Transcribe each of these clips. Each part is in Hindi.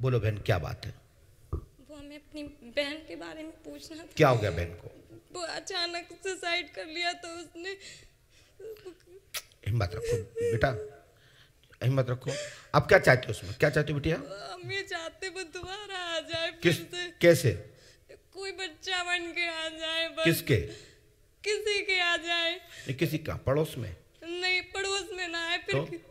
बोलो बहन क्या बात है वो हमें अपनी बहन के बारे में पूछना था क्या हो गया बहन को वो अचानक सुसाइड कर लिया तो उसने हिम्मत रखो बेटा हिम्मत रखो अब क्या चाहते हो उसमें क्या चाहते हो बिटिया हम ये चाहते वो दोबारा आ जाए किस कैसे कोई बच्चा बन के आ जाए किसके किसी के आ जाए किसी का पड़ोस में नहीं पड़ोस में ना आए फिर तो?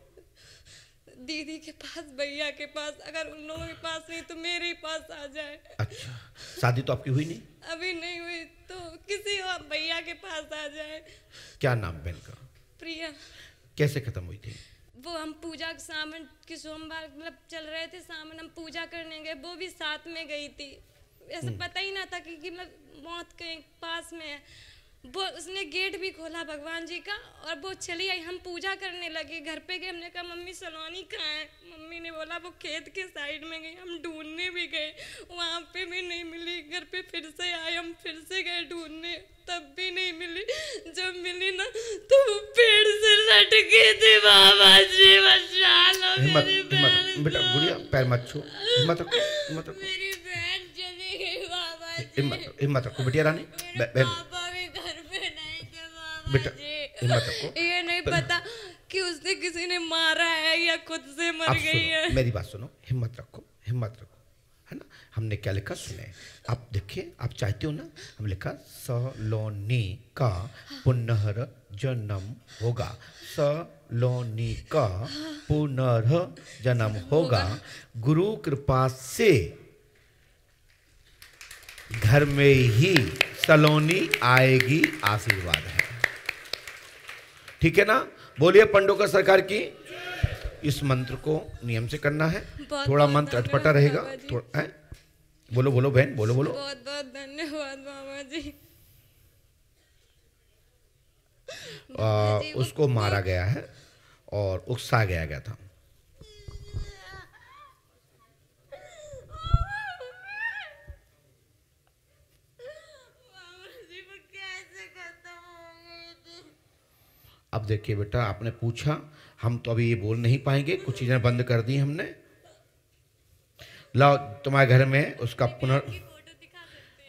पास भैया के पास अगर उन लोगों के पास नहीं तो मेरे पास आ जाए अच्छा शादी तो आपकी हुई नहीं अभी नहीं हुई तो किसी और भैया के पास आ जाए क्या नाम बहन का प्रिया कैसे खत्म हुई थी वो हम पूजा के सामन के सोमवार मतलब चल रहे थे सामन हम पूजा करने गए वो भी साथ में गई थी ऐसा हम्म। पता ही ना था कि, कि मतलब मौत के पास में है वो उसने गेट भी खोला भगवान जी का और वो चली आई हम पूजा करने लगे घर पे गए हमने कहा मम्मी सलोनी कहाँ है मम्मी ने बोला वो खेत के साइड में गई हम ढूंढने भी गए वहाँ पे भी नहीं मिली घर पे फिर से आए हम फिर से गए ढूंढने तब भी नहीं मिली जब मिली ना तो वो पेड़ से लट लटके थे बाबा जी बचा बेटा गुड़िया पैर मत छू हिम्मत रखो हिम्मत रखो मेरी बहन चली गई बाबा जी हिम्मत हिम्मत रखो बेटिया रानी बहन बेटा हिम्मत ये नहीं तो- पता कि उसने किसी ने मारा है या खुद से मर गई है मेरी बात सुनो हिम्मत रखो हिम्मत रखो है ना हमने क्या लिखा सुने आप देखिए आप चाहते हो ना हम लिखा सलोनी का पुनर जन्म होगा सलोनी का पुनर जन्म होगा गुरु कृपा से घर में ही सलोनी आएगी आशीर्वाद है ठीक है ना बोलिए पंडोकर सरकार की इस मंत्र को नियम से करना है थोड़ा मंत्र अटपटा रहेगा थोड़ा है बोलो बोलो बहन बोलो बोलो बहुत बहुत धन्यवाद मामा जी आ, उसको मारा गया है और उकसा गया गया था अब देखिए बेटा आपने पूछा हम तो अभी ये बोल नहीं पाएंगे कुछ चीज़ें बंद कर दी हमने लाओ तुम्हारे घर में उसका पुनर्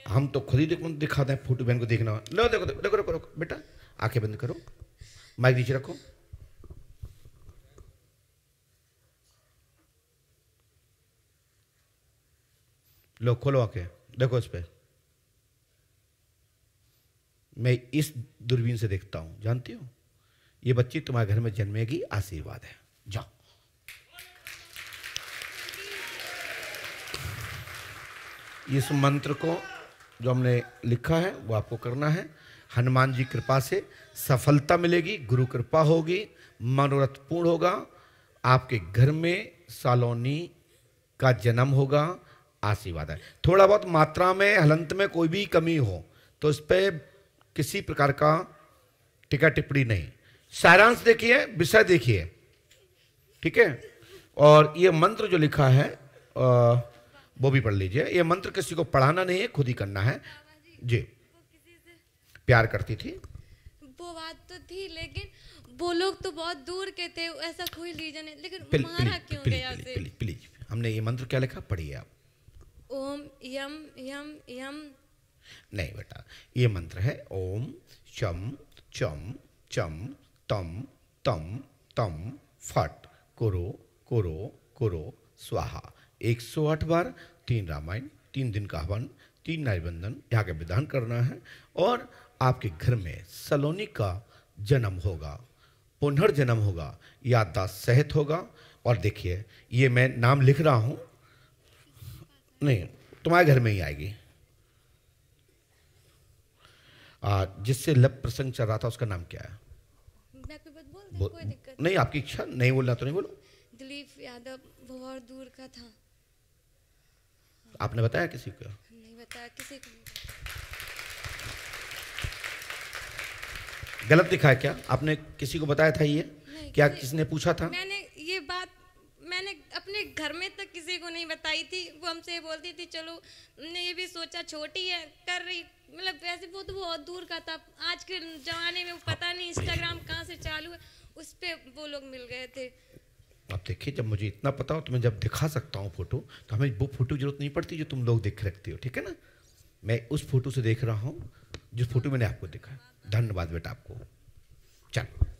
हम तो खुद ही दिखा दें फोटो बहन को देखना लो देखो देखो देखो रखो रखो बेटा आंखें बंद करो माइक नीचे रखो लो खोलो आके देखो इस पर मैं इस दूरबीन से देखता हूँ जानती हूँ ये बच्ची तुम्हारे घर में जन्मेगी आशीर्वाद है जाओ इस मंत्र को जो हमने लिखा है वो आपको करना है हनुमान जी कृपा से सफलता मिलेगी गुरु कृपा होगी मनोरथ पूर्ण होगा आपके घर में सालोनी का जन्म होगा आशीर्वाद है थोड़ा बहुत मात्रा में हलंत में कोई भी कमी हो तो इस पर किसी प्रकार का टिका टिप्पणी नहीं सारांश देखिए विषय देखिए ठीक है और ये मंत्र जो लिखा है आ, वो भी पढ़ लीजिए ये मंत्र किसी को पढ़ाना नहीं है खुद ही करना है जी प्यार करती थी वो बात तो थी लेकिन वो लोग तो बहुत दूर के थे ऐसा कोई रीजन है लेकिन पिल, मारा पिल, क्यों पिल, गया पिल, पिल, पिल, पिल, हमने ये मंत्र क्या लिखा पढ़िए आप ओम यम यम यम नहीं बेटा ये मंत्र है ओम चम चम चम तम तम तम फट करो करो करो स्वाहा एक सौ आठ बार तीन रामायण तीन दिन का हवन तीन नारी बंधन यहाँ का विधान करना है और आपके घर में सलोनी का जन्म होगा पुनर्जन्म होगा याददाश्त सहित होगा और देखिए ये मैं नाम लिख रहा हूँ नहीं तुम्हारे घर में ही आएगी जिससे लप प्रसंग चल रहा था उसका नाम क्या है नहीं आपकी इच्छा नहीं बोलना तो नहीं बोलो दिलीप यादव बहुत दूर का था आपने बताया किसी को नहीं बताया किसी को गलत दिखा है क्या आपने किसी को बताया था ये क्या किसने पूछा था मैंने ये बात मैंने अपने घर में तक किसी को नहीं बताई थी वो हमसे बोलती थी चलो हमने ये भी सोचा छोटी है कर रही मतलब वैसे वो तो बहुत दूर का था आज के जमाने में पता नहीं इंस्टाग्राम हाँ, चालू है उस पर वो लोग मिल गए थे अब देखिए जब मुझे इतना पता हो तो मैं जब दिखा सकता हूँ फोटो तो हमें वो फोटो की जरूरत नहीं पड़ती जो तुम लोग देख रखते हो ठीक है ना मैं उस फोटो से देख रहा हूँ जिस फोटो मैंने आपको दिखा धन्यवाद बेटा आपको चलो